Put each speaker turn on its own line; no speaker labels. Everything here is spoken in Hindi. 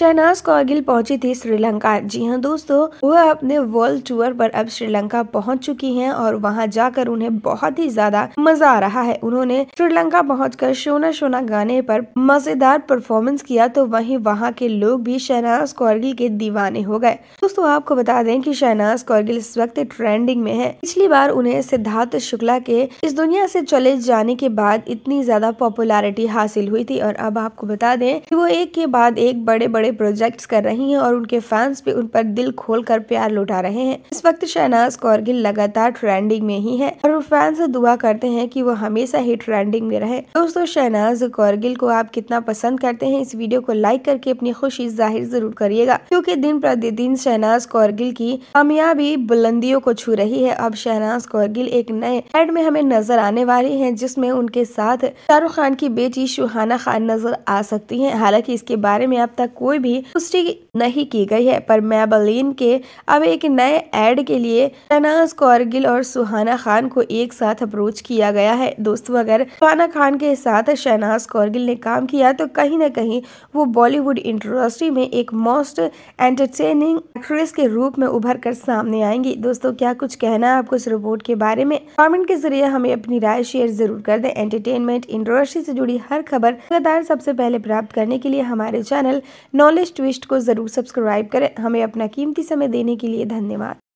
शहनाज कौरगिल पहुंची थी श्रीलंका जी हाँ दोस्तों वह अपने वर्ल्ड टूर पर अब श्रीलंका पहुंच चुकी हैं और वहां जाकर उन्हें बहुत ही ज्यादा मजा आ रहा है उन्होंने श्रीलंका पहुंचकर सोना सोना गाने पर मजेदार परफॉर्मेंस किया तो वहीं वहां के लोग भी शहनाज कौरगिल के दीवाने हो गए दोस्तों आपको बता दें की शहनाज कौरगिल इस वक्त ट्रेंडिंग में है पिछली बार उन्हें सिद्धार्थ शुक्ला के इस दुनिया ऐसी चले जाने के बाद इतनी ज्यादा पॉपुलरिटी हासिल हुई थी और अब आपको बता दें की वो एक के बाद एक बड़े बड़े बड़े प्रोजेक्ट्स कर रही हैं और उनके फैंस भी उन पर दिल खोल कर प्यार लुटा रहे हैं इस वक्त शहनाज कौरगिल लगातार ट्रेंडिंग में ही है और फैंस दुआ करते हैं कि वो हमेशा ही ट्रेंडिंग में रहे दोस्तों शहनाज कौरगिल को आप कितना पसंद करते हैं इस वीडियो को लाइक करके अपनी खुशी जाहिर जरूर करिएगा क्यूँकी दिन प्रतिदिन शहनाज कौरगिल की कामयाबी बुलंदियों को छू रही है अब शहनाज कौरगिल एक नए एड में हमें नजर आने वाली है जिसमे उनके साथ शाहरुख खान की बेटी सुहाना खान नजर आ सकती है हालांकि इसके बारे में अब तक कोई भी पुष्टि नहीं की गई है पर मैबलिन के अब एक नए एड के लिए कौर कौरगिल और सुहाना खान को एक साथ अप्रोच किया गया है दोस्तों अगर सुहाना खान के साथ शहनाज कौरगिल ने काम किया तो कहीं ना कहीं वो बॉलीवुड इंडस्ट्री में एक मोस्ट एंटरटेनिंग एक्ट्रेस के रूप में उभर कर सामने आएंगी दोस्तों क्या कुछ कहना है आपको इस रिपोर्ट के बारे में कमेंट के जरिए हमें अपनी राय शेयर जरूर कर दें एंटरटेनमेंट इंडस्ट्री से जुड़ी हर खबर लगातार सबसे पहले प्राप्त करने के लिए हमारे चैनल नॉलेज ट्विस्ट को ज़रूर सब्सक्राइब करें हमें अपना कीमती समय देने के लिए धन्यवाद